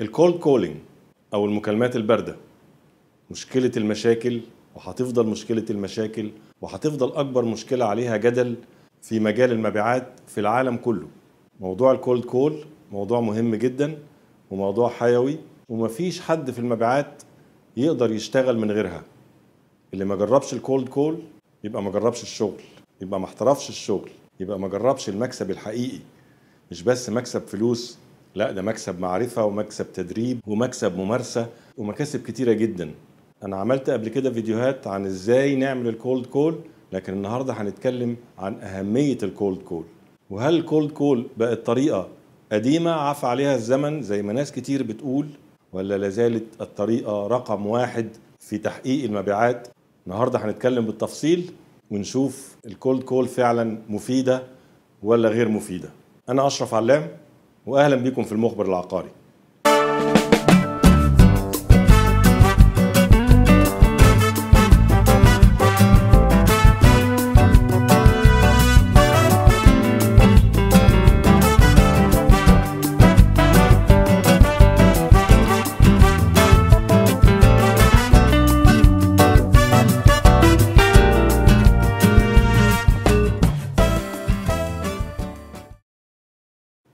الكولد كولينج او المكالمات البارده مشكله المشاكل وهتفضل مشكله المشاكل وهتفضل اكبر مشكله عليها جدل في مجال المبيعات في العالم كله موضوع الكولد كول موضوع مهم جدا وموضوع حيوي ومفيش حد في المبيعات يقدر يشتغل من غيرها اللي ما جربش الكولد كول يبقى ما جربش الشغل يبقى ما احترفش الشغل يبقى ما جربش المكسب الحقيقي مش بس مكسب فلوس لا ده مكسب معرفة ومكسب تدريب ومكسب ممارسة ومكاسب كتيرة جدا أنا عملت قبل كده فيديوهات عن إزاي نعمل الكولد كول لكن النهاردة هنتكلم عن أهمية الكولد كول وهل الكولد كول بقت طريقة قديمة عفى عليها الزمن زي ما ناس كتير بتقول ولا لازالت الطريقة رقم واحد في تحقيق المبيعات النهاردة هنتكلم بالتفصيل ونشوف الكولد كول فعلا مفيدة ولا غير مفيدة أنا أشرف علام واهلا بيكم في المخبر العقاري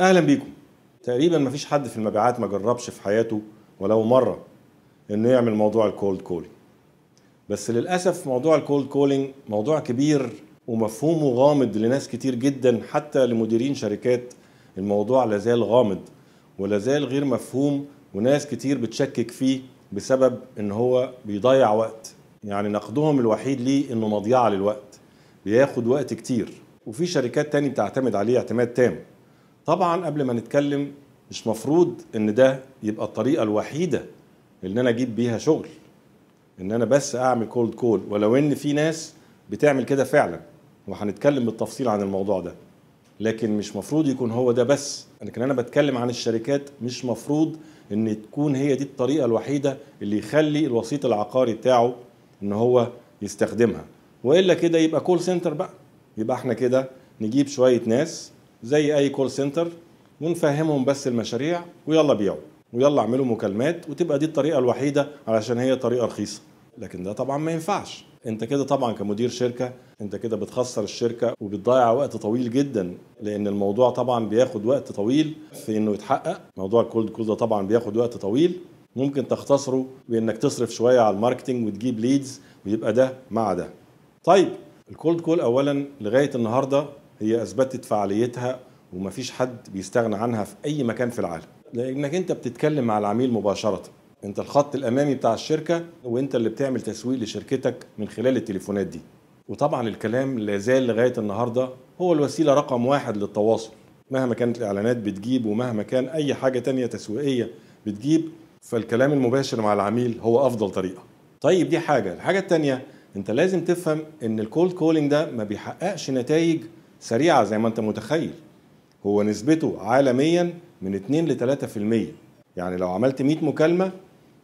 اهلا بيكم تقريبا ما فيش حد في المبيعات ما جربش في حياته ولو مره انه يعمل موضوع الكولد كولينج بس للاسف موضوع الكولد كولينج موضوع كبير ومفهومه غامض لناس كتير جدا حتى لمديرين شركات الموضوع لازال غامض ولازال غير مفهوم وناس كتير بتشكك فيه بسبب ان هو بيضيع وقت يعني نقدهم الوحيد ليه انه مضيعه للوقت بياخد وقت كتير وفي شركات تاني بتعتمد عليه اعتماد تام طبعا قبل ما نتكلم مش مفروض ان ده يبقى الطريقه الوحيده اللي انا اجيب بيها شغل ان انا بس اعمل كولد كول ولو ان في ناس بتعمل كده فعلا وهنتكلم بالتفصيل عن الموضوع ده لكن مش مفروض يكون هو ده بس لكن انا بتكلم عن الشركات مش مفروض ان تكون هي دي الطريقه الوحيده اللي يخلي الوسيط العقاري بتاعه ان هو يستخدمها والا كده يبقى كول سنتر بقى يبقى احنا كده نجيب شويه ناس زي اي كول سنتر ونفهمهم بس المشاريع ويلا بيعوا ويلا اعملوا مكالمات وتبقى دي الطريقه الوحيده علشان هي طريقه رخيصه لكن ده طبعا ما ينفعش انت كده طبعا كمدير شركه انت كده بتخسر الشركه وبتضيع وقت طويل جدا لان الموضوع طبعا بياخد وقت طويل في انه يتحقق موضوع الكولد كول ده طبعا بياخد وقت طويل ممكن تختصره بانك تصرف شويه على الماركتنج وتجيب ليدز ويبقى ده مع ده طيب الكولد كول اولا لغايه النهارده هي اثبتت فعاليتها ومفيش حد بيستغنى عنها في اي مكان في العالم لانك انت بتتكلم مع العميل مباشره انت الخط الامامي بتاع الشركه وانت اللي بتعمل تسويق لشركتك من خلال التليفونات دي وطبعا الكلام لا زال لغايه النهارده هو الوسيله رقم واحد للتواصل مهما كانت الاعلانات بتجيب ومهما كان اي حاجه تانية تسويقيه بتجيب فالكلام المباشر مع العميل هو افضل طريقه طيب دي حاجه الحاجه التانية انت لازم تفهم ان الكولد كولينج ده ما بيحققش نتائج سريعه زي ما انت متخيل هو نسبته عالميا من 2 ل 3% يعني لو عملت 100 مكالمه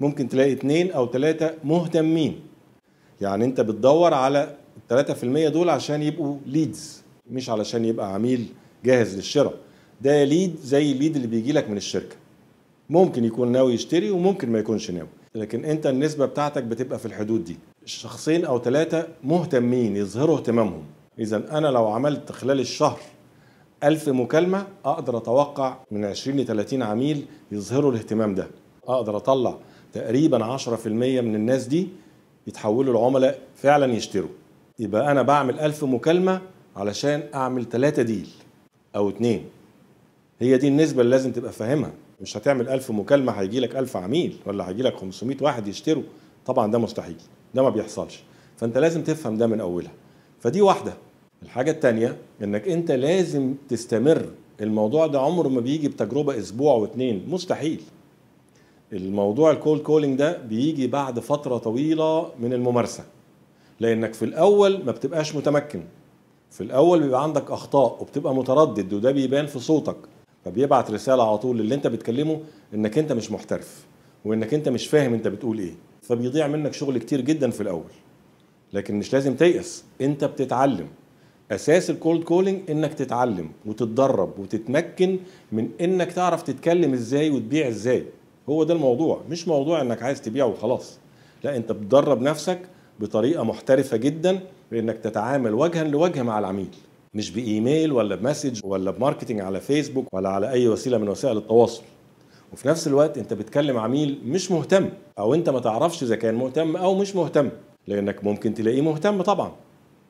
ممكن تلاقي 2 او 3 مهتمين يعني انت بتدور على 3% دول عشان يبقوا ليدز مش علشان يبقى عميل جاهز للشراء ده ليد زي الليد اللي بيجي لك من الشركه ممكن يكون ناوي يشتري وممكن ما يكونش ناوي لكن انت النسبه بتاعتك بتبقى في الحدود دي شخصين او ثلاثه مهتمين يظهروا اهتمامهم إذا أنا لو عملت خلال الشهر ألف مكالمة أقدر أتوقع من 20 ل 30 عميل يظهروا الاهتمام ده أقدر أطلع تقريبا 10% من الناس دي يتحولوا لعملاء فعلا يشتروا يبقى أنا بعمل ألف مكالمة علشان أعمل ثلاثة ديل أو اتنين هي دي النسبة اللي لازم تبقى فاهمها مش هتعمل 1000 مكالمة هيجي لك 1000 عميل ولا هيجي لك 500 واحد يشتروا طبعا ده مستحيل ده ما بيحصلش فأنت لازم تفهم ده من أولها فدي واحدة الحاجة التانية انك انت لازم تستمر الموضوع ده عمره ما بيجي بتجربة اسبوع واتنين مستحيل الموضوع الكول كولينج ده بيجي بعد فترة طويلة من الممارسة لانك في الاول ما بتبقاش متمكن في الاول بيبقى عندك اخطاء وبتبقى متردد وده بيبان في صوتك فبيبعت رسالة على طول للي انت بتكلمه انك انت مش محترف وانك انت مش فاهم انت بتقول ايه فبيضيع منك شغل كتير جدا في الاول لكن مش لازم تيأس انت بتتعلم اساس الكولد كولينج انك تتعلم وتتدرب وتتمكن من انك تعرف تتكلم ازاي وتبيع ازاي هو ده الموضوع مش موضوع انك عايز تبيع وخلاص لا انت بتدرب نفسك بطريقه محترفه جدا بانك تتعامل وجها لوجه مع العميل مش بايميل ولا بمسج ولا بماركتنج على فيسبوك ولا على اي وسيله من وسائل التواصل وفي نفس الوقت انت بتكلم عميل مش مهتم او انت ما تعرفش اذا كان مهتم او مش مهتم لانك ممكن تلاقيه مهتم طبعا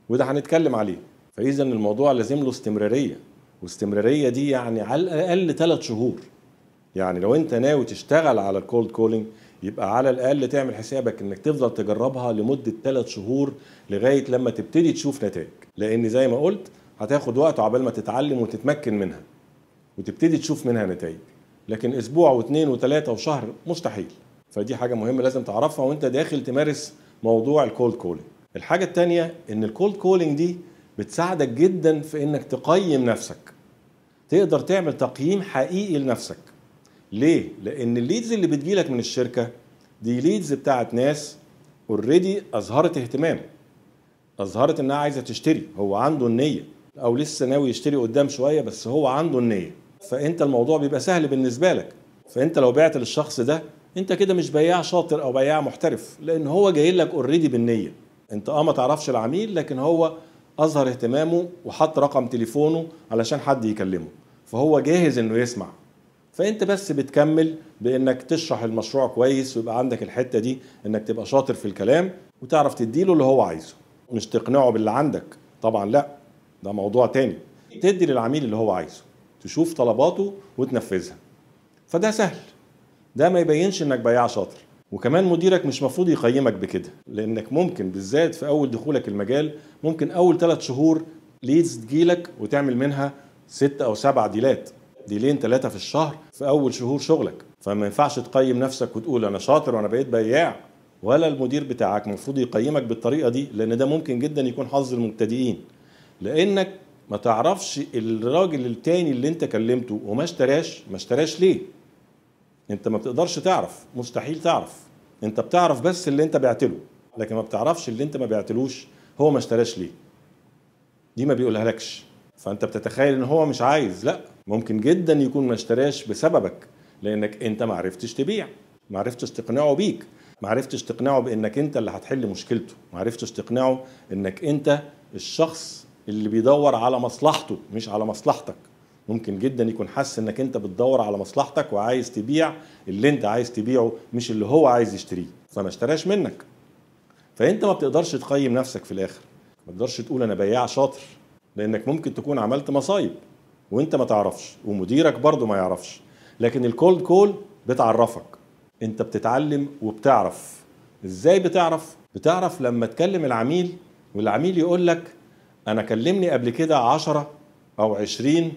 وده هنتكلم عليه فاذا الموضوع لازم له استمراريه واستمراريه دي يعني على الاقل ثلاث شهور يعني لو انت ناوي تشتغل على الكولد كولينج يبقى على الاقل تعمل حسابك انك تفضل تجربها لمده ثلاث شهور لغايه لما تبتدي تشوف نتائج لان زي ما قلت هتاخد وقت عقبال ما تتعلم وتتمكن منها وتبتدي تشوف منها نتائج لكن اسبوع واثنين وثلاثه وشهر مستحيل فدي حاجه مهمه لازم تعرفها وانت داخل تمارس موضوع الكولد كولينج الحاجه الثانيه ان الكولد كولينج دي بتساعدك جدا في انك تقيم نفسك تقدر تعمل تقييم حقيقي لنفسك ليه لان الليدز اللي بتجيلك من الشركه دي ليدز بتاعت ناس اوريدي اظهرت اهتمام اظهرت انها عايزه تشتري هو عنده النيه او لسه ناوي يشتري قدام شويه بس هو عنده النيه فانت الموضوع بيبقى سهل بالنسبه لك فانت لو بعت للشخص ده انت كده مش بياع شاطر او بياع محترف لان هو جاي لك اوريدي بالنيه انت اه ما تعرفش العميل لكن هو اظهر اهتمامه وحط رقم تليفونه علشان حد يكلمه فهو جاهز انه يسمع فانت بس بتكمل بانك تشرح المشروع كويس ويبقى عندك الحته دي انك تبقى شاطر في الكلام وتعرف تديله اللي هو عايزه مش تقنعه باللي عندك طبعا لا ده موضوع تاني تدي للعميل اللي هو عايزه تشوف طلباته وتنفذها فده سهل ده ما يبينش انك بياع شاطر وكمان مديرك مش مفروض يقيمك بكده لانك ممكن بالذات في اول دخولك المجال ممكن اول ثلاث شهور ليدز تجيلك وتعمل منها ست او سبع ديلات ديلين ثلاثه في الشهر في اول شهور شغلك فما ينفعش تقيم نفسك وتقول انا شاطر وانا بقيت بياع ولا المدير بتاعك المفروض يقيمك بالطريقه دي لان ده ممكن جدا يكون حظ المبتدئين لانك ما تعرفش الراجل التاني اللي انت كلمته وما اشتراش ما اشتراش ليه انت ما بتقدرش تعرف مستحيل تعرف انت بتعرف بس اللي انت بعتله لكن ما بتعرفش اللي انت ما بعتلوش هو ما اشتراش ليه دي ما بيقولها لكش فانت بتتخيل ان هو مش عايز لا ممكن جدا يكون ما اشتراش بسببك لانك انت ما عرفتش تبيع ما عرفتش تقنعه بيك ما عرفتش تقنعه بانك انت اللي هتحل مشكلته ما عرفتش تقنعه انك انت الشخص اللي بيدور على مصلحته مش على مصلحتك ممكن جدا يكون حاسس انك انت بتدور على مصلحتك وعايز تبيع اللي انت عايز تبيعه مش اللي هو عايز يشتريه فما اشتراش منك فانت ما بتقدرش تقيم نفسك في الاخر ما تقدرش تقول انا بياع شاطر لانك ممكن تكون عملت مصايب وانت ما تعرفش ومديرك برضه ما يعرفش لكن الكولد كول بتعرفك انت بتتعلم وبتعرف ازاي بتعرف بتعرف لما تكلم العميل والعميل يقول لك انا كلمني قبل كده 10 او 20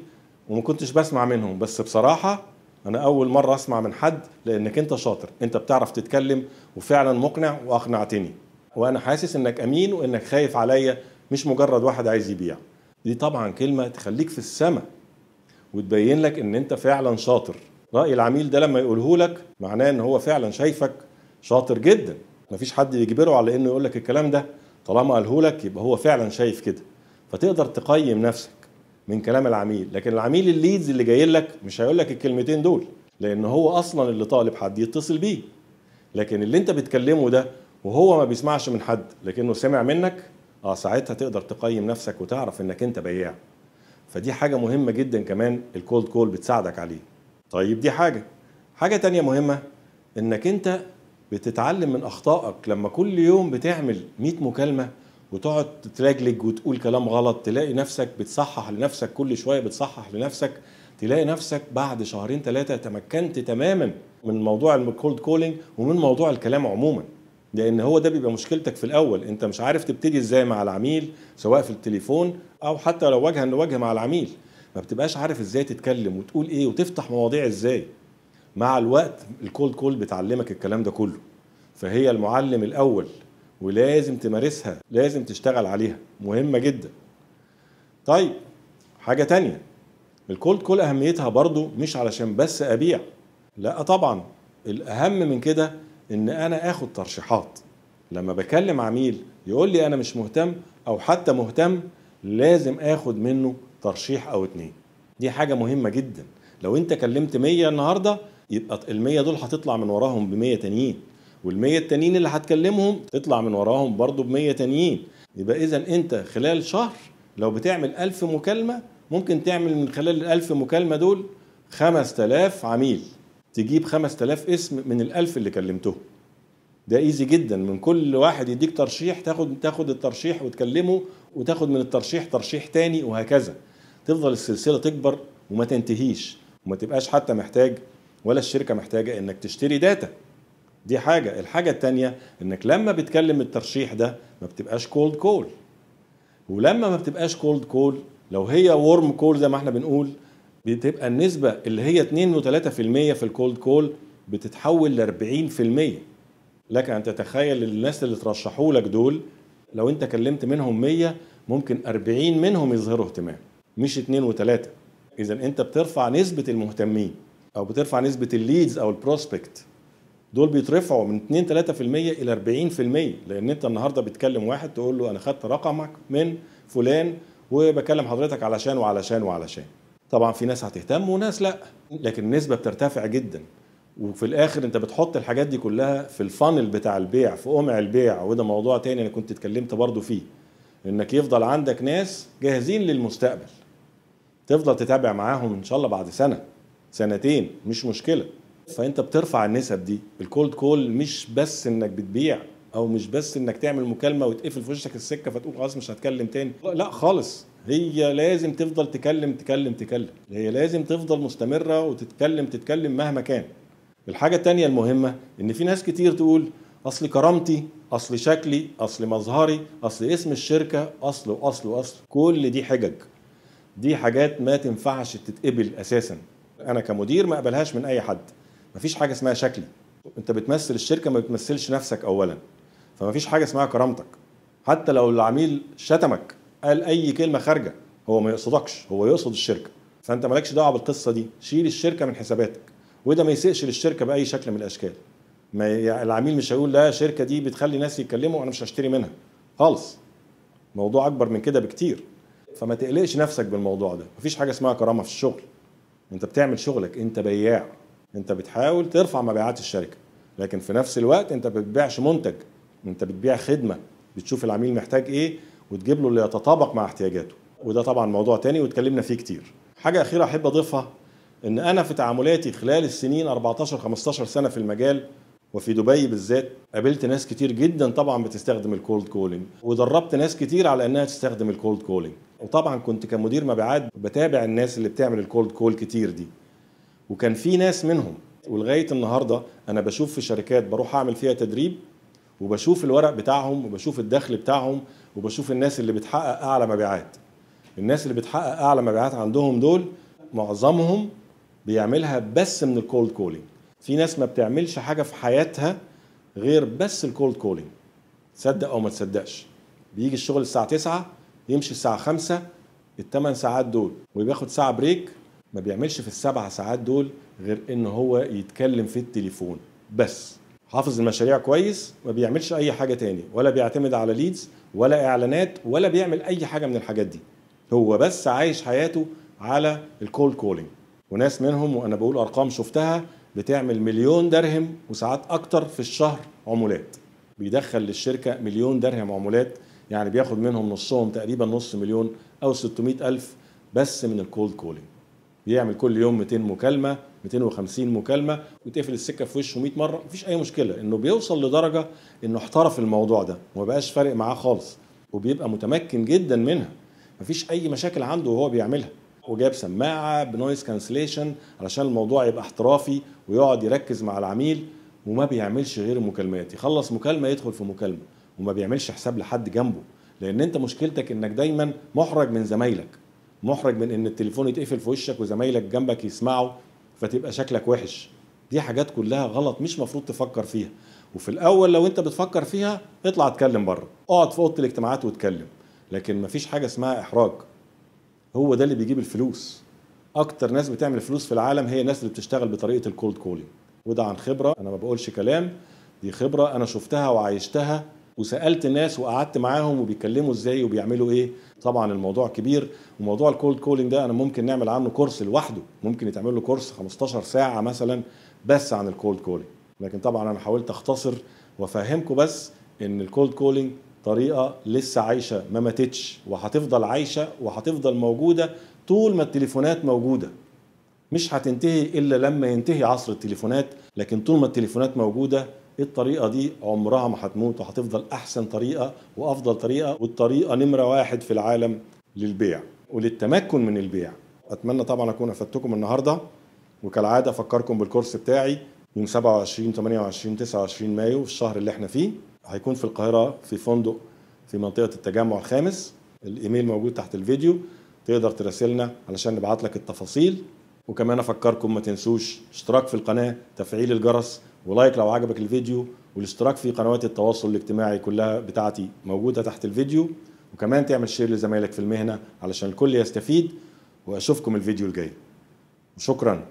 وما كنتش بسمع منهم بس بصراحه انا اول مره اسمع من حد لانك انت شاطر انت بتعرف تتكلم وفعلا مقنع واقنعتني وانا حاسس انك امين وانك خايف عليا مش مجرد واحد عايز يبيع دي طبعا كلمه تخليك في السماء وتبين لك ان انت فعلا شاطر راي العميل ده لما يقوله لك معناه ان هو فعلا شايفك شاطر جدا مفيش حد يجبره على انه يقول لك الكلام ده طالما قاله لك يبقى هو فعلا شايف كده فتقدر تقيم نفسك من كلام العميل لكن العميل الليدز اللي جاي لك مش هيقول لك الكلمتين دول لان هو اصلا اللي طالب حد يتصل بيه لكن اللي انت بتكلمه ده وهو ما بيسمعش من حد لكنه سمع منك اه ساعتها تقدر تقيم نفسك وتعرف انك انت بياع فدي حاجه مهمه جدا كمان الكولد كول بتساعدك عليه طيب دي حاجه حاجه تانية مهمه انك انت بتتعلم من اخطائك لما كل يوم بتعمل 100 مكالمه وتقعد تتلجلج وتقول كلام غلط تلاقي نفسك بتصحح لنفسك كل شويه بتصحح لنفسك تلاقي نفسك بعد شهرين ثلاثه تمكنت تماما من موضوع الكولد كولينج ومن موضوع الكلام عموما لان هو ده بيبقى مشكلتك في الاول انت مش عارف تبتدي ازاي مع العميل سواء في التليفون او حتى لو وجها لوجه مع العميل ما بتبقاش عارف ازاي تتكلم وتقول ايه وتفتح مواضيع ازاي مع الوقت الكولد كول بتعلمك الكلام ده كله فهي المعلم الاول ولازم تمارسها لازم تشتغل عليها مهمة جدا طيب حاجة تانية الكولد كول أهميتها برضو مش علشان بس أبيع لا طبعا الأهم من كده إن أنا آخد ترشيحات لما بكلم عميل يقول لي أنا مش مهتم أو حتى مهتم لازم آخد منه ترشيح أو اتنين دي حاجة مهمة جدا لو أنت كلمت 100 النهاردة يبقى المية 100 دول هتطلع من وراهم بمية 100 تانيين والمية التانيين اللي هتكلمهم تطلع من وراهم برضو بمية تانيين يبقى إذا أنت خلال شهر لو بتعمل ألف مكالمة ممكن تعمل من خلال الألف مكالمة دول خمس تلاف عميل تجيب خمس تلاف اسم من الألف اللي كلمتهم ده ايزي جدا من كل واحد يديك ترشيح تاخد تاخد الترشيح وتكلمه وتاخد من الترشيح ترشيح تاني وهكذا تفضل السلسله تكبر وما تنتهيش وما تبقاش حتى محتاج ولا الشركه محتاجه انك تشتري داتا دي حاجة الحاجة التانية انك لما بتكلم الترشيح ده ما بتبقاش كولد كول ولما ما بتبقاش كولد كول لو هي ورم كول زي ما احنا بنقول بتبقى النسبة اللي هي 2 و 3% في الكولد كول بتتحول ل 40% لك ان تتخيل الناس اللي ترشحوا لك دول لو انت كلمت منهم 100 ممكن 40 منهم يظهروا اهتمام مش 2 و3 اذا انت بترفع نسبة المهتمين او بترفع نسبة الليدز او البروسبكت دول بيترفعوا من 2 3% الى 40% لان انت النهارده بتكلم واحد تقول له انا خدت رقمك من فلان وبكلم حضرتك علشان وعلشان وعلشان طبعا في ناس هتهتم وناس لا لكن النسبه بترتفع جدا وفي الاخر انت بتحط الحاجات دي كلها في الفانل بتاع البيع في قمع البيع وده موضوع تاني انا كنت اتكلمت برضو فيه انك يفضل عندك ناس جاهزين للمستقبل تفضل تتابع معاهم ان شاء الله بعد سنه سنتين مش مشكله فانت بترفع النسب دي الكولد كول مش بس انك بتبيع او مش بس انك تعمل مكالمه وتقفل في وشك السكه فتقول خلاص مش هتكلم تاني لا خالص هي لازم تفضل تكلم تكلم تكلم هي لازم تفضل مستمره وتتكلم تتكلم مهما كان الحاجه الثانيه المهمه ان في ناس كتير تقول اصل كرامتي اصل شكلي اصل مظهري اصل اسم الشركه اصل واصل واصل كل دي حجج دي حاجات ما تنفعش تتقبل اساسا انا كمدير ما اقبلهاش من اي حد مفيش حاجه اسمها شكلي انت بتمثل الشركه ما بتمثلش نفسك اولا فمفيش حاجه اسمها كرامتك حتى لو العميل شتمك قال اي كلمه خارجه هو ما يقصدكش هو يقصد الشركه فانت مالكش دعوه بالقصه دي شيل الشركه من حساباتك وده ما يسيئش للشركه باي شكل من الاشكال ما يعني العميل مش هيقول لا الشركه دي بتخلي ناس يتكلموا انا مش هشتري منها خالص موضوع اكبر من كده بكتير فما تقلقش نفسك بالموضوع ده مفيش حاجه اسمها كرامه في الشغل انت بتعمل شغلك انت بياع انت بتحاول ترفع مبيعات الشركه لكن في نفس الوقت انت ما بتبيعش منتج انت بتبيع خدمه بتشوف العميل محتاج ايه وتجيب له اللي يتطابق مع احتياجاته وده طبعا موضوع تاني واتكلمنا فيه كتير حاجه اخيره احب اضيفها ان انا في تعاملاتي خلال السنين 14 15 سنه في المجال وفي دبي بالذات قابلت ناس كتير جدا طبعا بتستخدم الكولد كولينج ودربت ناس كتير على انها تستخدم الكولد كولينج وطبعا كنت كمدير مبيعات بتابع الناس اللي بتعمل الكولد كول كتير دي وكان في ناس منهم ولغايه النهارده انا بشوف في شركات بروح اعمل فيها تدريب وبشوف الورق بتاعهم وبشوف الدخل بتاعهم وبشوف الناس اللي بتحقق اعلى مبيعات الناس اللي بتحقق اعلى مبيعات عندهم دول معظمهم بيعملها بس من الكولد كولينج في ناس ما بتعملش حاجه في حياتها غير بس الكولد كولينج تصدق او ما تصدقش بيجي الشغل الساعه 9 يمشي الساعه 5 الثمان ساعات دول وبياخد ساعه بريك ما بيعملش في السبع ساعات دول غير ان هو يتكلم في التليفون بس حافظ المشاريع كويس ما بيعملش اي حاجه تاني ولا بيعتمد على ليدز ولا اعلانات ولا بيعمل اي حاجه من الحاجات دي هو بس عايش حياته على الكولد كولينج وناس منهم وانا بقول ارقام شفتها بتعمل مليون درهم وساعات اكتر في الشهر عمولات بيدخل للشركه مليون درهم عمولات يعني بياخد منهم نصهم تقريبا نص مليون او 600 الف بس من الكولد كولينج بيعمل كل يوم 200 مكالمه 250 مكالمه وتقفل السكه في وشه 100 مره مفيش اي مشكله انه بيوصل لدرجه انه احترف الموضوع ده وما بقاش فارق معاه خالص وبيبقى متمكن جدا منها مفيش اي مشاكل عنده وهو بيعملها وجاب سماعه بنويز كانسليشن علشان الموضوع يبقى احترافي ويقعد يركز مع العميل وما بيعملش غير المكالمات يخلص مكالمه يدخل في مكالمه وما بيعملش حساب لحد جنبه لان انت مشكلتك انك دايما محرج من زمايلك محرج من ان التليفون يتقفل في وشك وزمايلك جنبك يسمعوا فتبقى شكلك وحش دي حاجات كلها غلط مش مفروض تفكر فيها وفي الاول لو انت بتفكر فيها اطلع اتكلم بره اقعد في اوضه الاجتماعات واتكلم لكن مفيش حاجه اسمها احراج هو ده اللي بيجيب الفلوس اكتر ناس بتعمل فلوس في العالم هي الناس اللي بتشتغل بطريقه الكولد كولينج وده عن خبره انا ما بقولش كلام دي خبره انا شفتها وعايشتها وسالت ناس وقعدت معاهم وبيتكلموا ازاي وبيعملوا ايه طبعا الموضوع كبير وموضوع الكولد كولينج ده انا ممكن نعمل عنه كورس لوحده ممكن يتعمل له كورس 15 ساعه مثلا بس عن الكولد كولينج لكن طبعا انا حاولت اختصر وافهمكم بس ان الكولد كولينج طريقه لسه عايشه ما ماتتش وهتفضل عايشه وهتفضل موجوده طول ما التليفونات موجوده مش هتنتهي الا لما ينتهي عصر التليفونات لكن طول ما التليفونات موجوده الطريقه دي عمرها ما هتموت وهتفضل احسن طريقه وافضل طريقه والطريقه نمره واحد في العالم للبيع وللتمكن من البيع اتمنى طبعا اكون افدتكم النهارده وكالعاده افكركم بالكورس بتاعي يوم 27 28 29 مايو في الشهر اللي احنا فيه هيكون في القاهره في فندق في منطقه التجمع الخامس الايميل موجود تحت الفيديو تقدر تراسلنا علشان نبعت لك التفاصيل وكمان افكركم ما تنسوش اشتراك في القناه تفعيل الجرس ولايك لو عجبك الفيديو والاشتراك في قنوات التواصل الاجتماعي كلها بتاعتي موجودة تحت الفيديو وكمان تعمل شير لزمايلك في المهنة علشان الكل يستفيد واشوفكم الفيديو الجاي وشكراً